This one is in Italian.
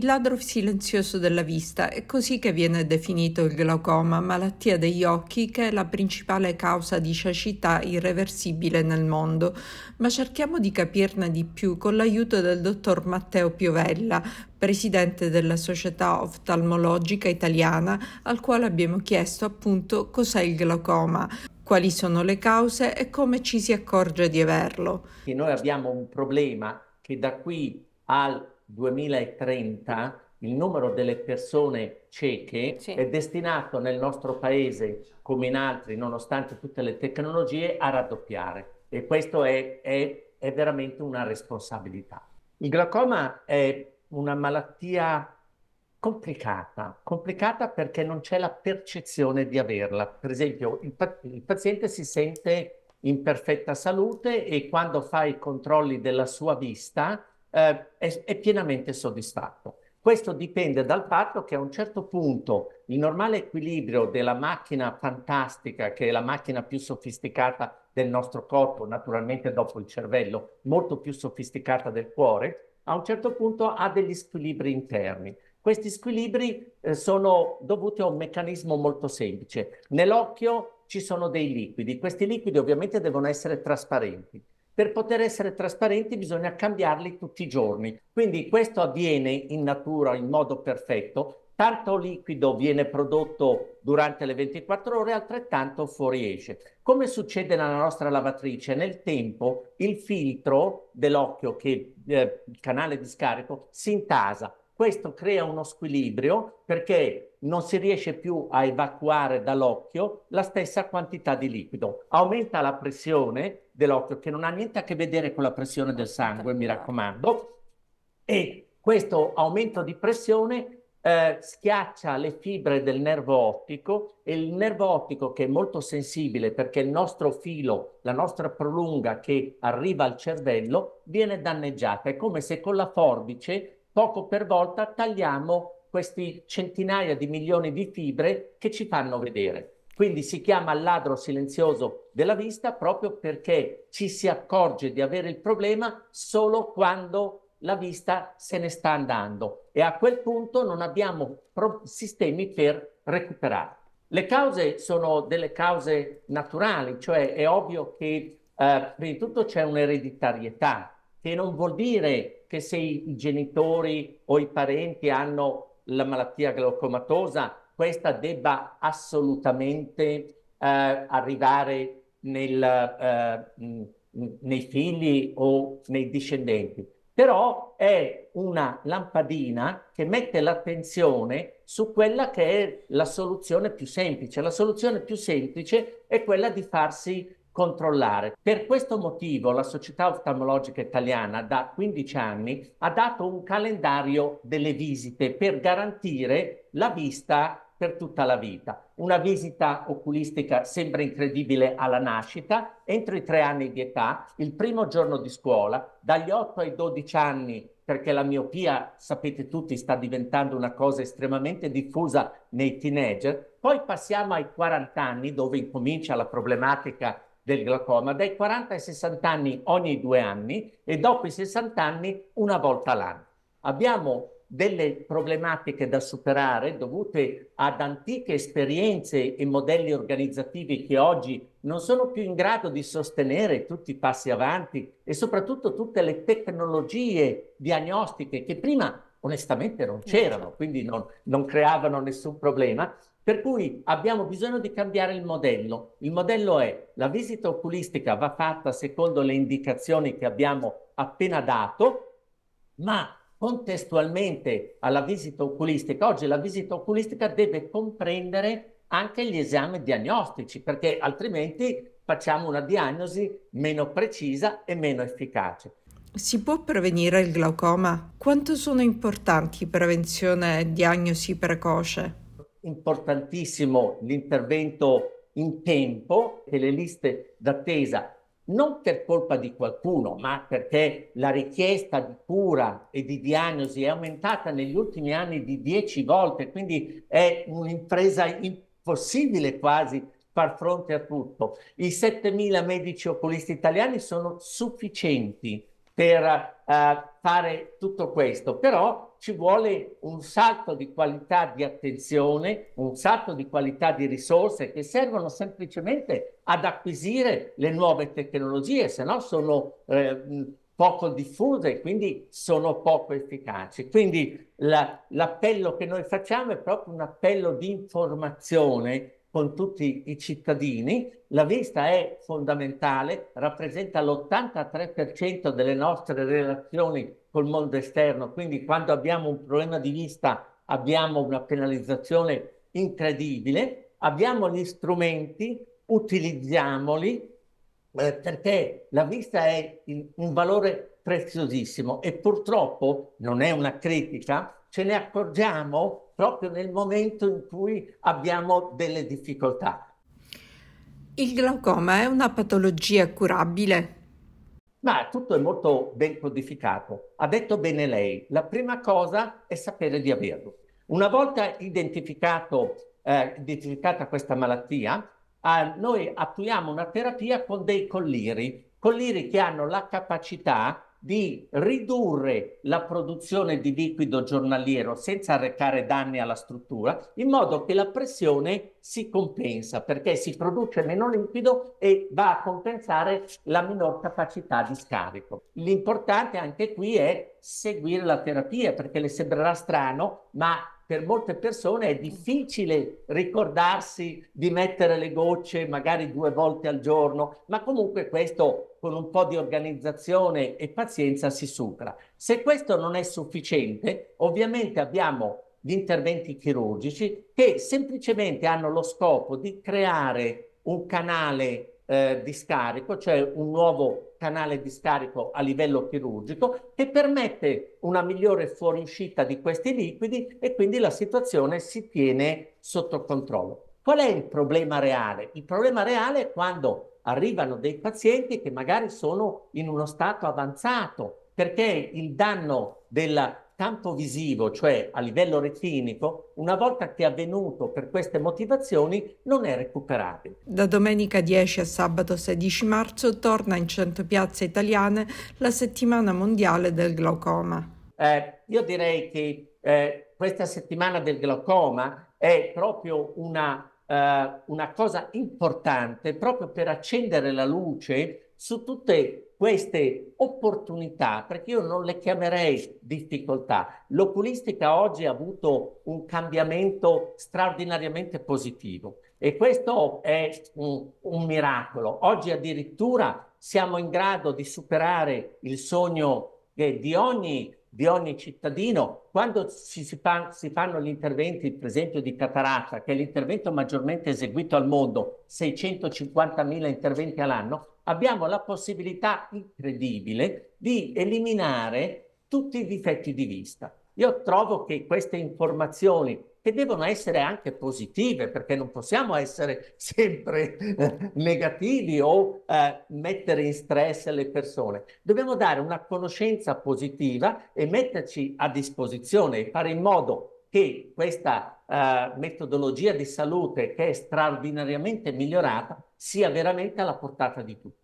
il ladro silenzioso della vista è così che viene definito il glaucoma, malattia degli occhi che è la principale causa di cecità irreversibile nel mondo, ma cerchiamo di capirne di più con l'aiuto del dottor Matteo Piovella, presidente della Società Oftalmologica Italiana, al quale abbiamo chiesto appunto cos'è il glaucoma, quali sono le cause e come ci si accorge di averlo. E noi abbiamo un problema che da qui al 2030 il numero delle persone cieche sì. è destinato nel nostro paese, come in altri, nonostante tutte le tecnologie, a raddoppiare. E questo è, è, è veramente una responsabilità. Il glaucoma è una malattia complicata, complicata perché non c'è la percezione di averla. Per esempio, il, pa il paziente si sente in perfetta salute e quando fa i controlli della sua vista eh, è, è pienamente soddisfatto. Questo dipende dal fatto che a un certo punto il normale equilibrio della macchina fantastica, che è la macchina più sofisticata del nostro corpo, naturalmente dopo il cervello, molto più sofisticata del cuore, a un certo punto ha degli squilibri interni. Questi squilibri eh, sono dovuti a un meccanismo molto semplice. Nell'occhio ci sono dei liquidi, questi liquidi ovviamente devono essere trasparenti per poter essere trasparenti bisogna cambiarli tutti i giorni. Quindi questo avviene in natura in modo perfetto. Tanto liquido viene prodotto durante le 24 ore, altrettanto fuoriesce. Come succede nella nostra lavatrice, nel tempo il filtro dell'occhio, che eh, il canale di scarico, si intasa. Questo crea uno squilibrio perché non si riesce più a evacuare dall'occhio la stessa quantità di liquido. Aumenta la pressione dell'occhio, che non ha niente a che vedere con la pressione del sangue, mi raccomando, e questo aumento di pressione eh, schiaccia le fibre del nervo ottico e il nervo ottico che è molto sensibile perché il nostro filo, la nostra prolunga che arriva al cervello viene danneggiata. È come se con la forbice poco per volta tagliamo questi centinaia di milioni di fibre che ci fanno vedere. Quindi si chiama ladro silenzioso della vista proprio perché ci si accorge di avere il problema solo quando la vista se ne sta andando e a quel punto non abbiamo sistemi per recuperare. Le cause sono delle cause naturali, cioè è ovvio che eh, prima di tutto c'è un'ereditarietà, che non vuol dire che se i genitori o i parenti hanno la malattia glaucomatosa, questa debba assolutamente eh, arrivare nel, eh, nei figli o nei discendenti. Però è una lampadina che mette l'attenzione su quella che è la soluzione più semplice. La soluzione più semplice è quella di farsi controllare. Per questo motivo la Società Oftalmologica Italiana da 15 anni ha dato un calendario delle visite per garantire la vista per tutta la vita. Una visita oculistica sembra incredibile alla nascita, entro i tre anni di età, il primo giorno di scuola, dagli 8 ai 12 anni perché la miopia, sapete tutti, sta diventando una cosa estremamente diffusa nei teenager. Poi passiamo ai 40 anni, dove incomincia la problematica del glaucoma dai 40 ai 60 anni ogni due anni e dopo i 60 anni una volta l'anno. Abbiamo delle problematiche da superare dovute ad antiche esperienze e modelli organizzativi che oggi non sono più in grado di sostenere tutti i passi avanti e soprattutto tutte le tecnologie diagnostiche che prima onestamente non c'erano, quindi non, non creavano nessun problema per cui abbiamo bisogno di cambiare il modello. Il modello è la visita oculistica va fatta secondo le indicazioni che abbiamo appena dato, ma contestualmente alla visita oculistica, oggi la visita oculistica deve comprendere anche gli esami diagnostici, perché altrimenti facciamo una diagnosi meno precisa e meno efficace. Si può prevenire il glaucoma? Quanto sono importanti prevenzione e diagnosi precoce? importantissimo l'intervento in tempo e le liste d'attesa, non per colpa di qualcuno, ma perché la richiesta di cura e di diagnosi è aumentata negli ultimi anni di 10 volte, quindi è un'impresa impossibile quasi far fronte a tutto. I 7.000 medici oculisti italiani sono sufficienti per uh, fare tutto questo, però ci vuole un salto di qualità di attenzione, un salto di qualità di risorse che servono semplicemente ad acquisire le nuove tecnologie, se no sono eh, poco diffuse e quindi sono poco efficaci. Quindi la, l'appello che noi facciamo è proprio un appello di informazione con tutti i cittadini. La vista è fondamentale, rappresenta l'83% delle nostre relazioni col mondo esterno, quindi quando abbiamo un problema di vista abbiamo una penalizzazione incredibile. Abbiamo gli strumenti, utilizziamoli, eh, perché la vista è il, un valore preziosissimo e purtroppo non è una critica, ce ne accorgiamo proprio nel momento in cui abbiamo delle difficoltà. Il glaucoma è una patologia curabile? Ma tutto è molto ben codificato. Ha detto bene lei, la prima cosa è sapere di averlo. Una volta eh, identificata questa malattia, eh, noi attuiamo una terapia con dei colliri, colliri che hanno la capacità di ridurre la produzione di liquido giornaliero senza arrecare danni alla struttura, in modo che la pressione si compensa, perché si produce meno liquido e va a compensare la minor capacità di scarico. L'importante anche qui è seguire la terapia, perché le sembrerà strano, ma per molte persone è difficile ricordarsi di mettere le gocce magari due volte al giorno, ma comunque questo con un po' di organizzazione e pazienza si supera. Se questo non è sufficiente, ovviamente abbiamo gli interventi chirurgici che semplicemente hanno lo scopo di creare un canale eh, di scarico, cioè un nuovo canale di scarico a livello chirurgico che permette una migliore fuoriuscita di questi liquidi e quindi la situazione si tiene sotto controllo. Qual è il problema reale? Il problema reale è quando arrivano dei pazienti che magari sono in uno stato avanzato perché il danno della campo visivo, cioè a livello retinico, una volta che è avvenuto per queste motivazioni, non è recuperabile. Da domenica 10 a sabato 16 marzo torna in 100 piazze italiane la settimana mondiale del glaucoma. Eh, io direi che eh, questa settimana del glaucoma è proprio una, eh, una cosa importante proprio per accendere la luce su tutte queste opportunità, perché io non le chiamerei difficoltà. L'oculistica oggi ha avuto un cambiamento straordinariamente positivo e questo è un, un miracolo. Oggi addirittura siamo in grado di superare il sogno di ogni di ogni cittadino, quando si, si, fa, si, fanno gli interventi, per esempio di cataratta, che è l'intervento maggiormente eseguito al mondo, 650.000 interventi all'anno, abbiamo la possibilità incredibile di eliminare tutti i difetti di vista. Io trovo che queste informazioni che devono essere anche positive, perché non possiamo essere sempre eh, negativi o eh, mettere in stress le persone. Dobbiamo dare una conoscenza positiva e metterci a disposizione e fare in modo che questa eh, metodologia di salute, che è straordinariamente migliorata, sia veramente alla portata di tutti.